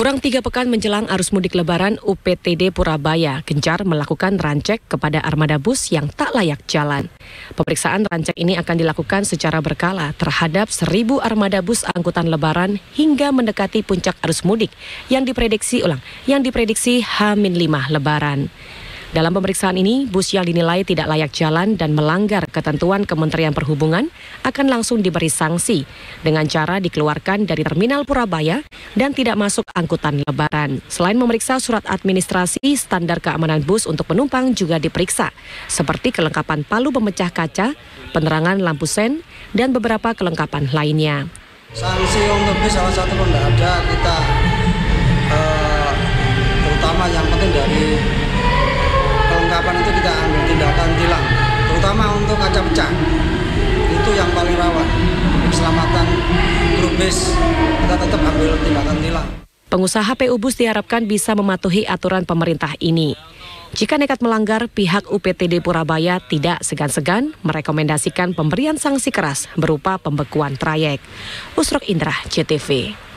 Kurang tiga pekan menjelang arus mudik lebaran, UPTD Purabaya gencar melakukan rancek kepada armada bus yang tak layak jalan. Pemeriksaan rancek ini akan dilakukan secara berkala terhadap seribu armada bus angkutan lebaran hingga mendekati puncak arus mudik yang diprediksi ulang, yang diprediksi H-5 lebaran. Dalam pemeriksaan ini, bus yang dinilai tidak layak jalan dan melanggar ketentuan Kementerian Perhubungan akan langsung diberi sanksi dengan cara dikeluarkan dari Terminal Purabaya dan tidak masuk angkutan lebaran. Selain memeriksa surat administrasi, standar keamanan bus untuk penumpang juga diperiksa, seperti kelengkapan palu pemecah kaca, penerangan lampu sen, dan beberapa kelengkapan lainnya. Sanksi untuk bus salah satu pun tidak ada, kita bis, kita tetap ambil tindakan tilang. Pengusaha PU Bus diharapkan bisa mematuhi aturan pemerintah ini. Jika nekat melanggar, pihak UPTD Purabaya tidak segan-segan merekomendasikan pemberian sanksi keras berupa pembekuan trayek. Usrok Indra, CTV.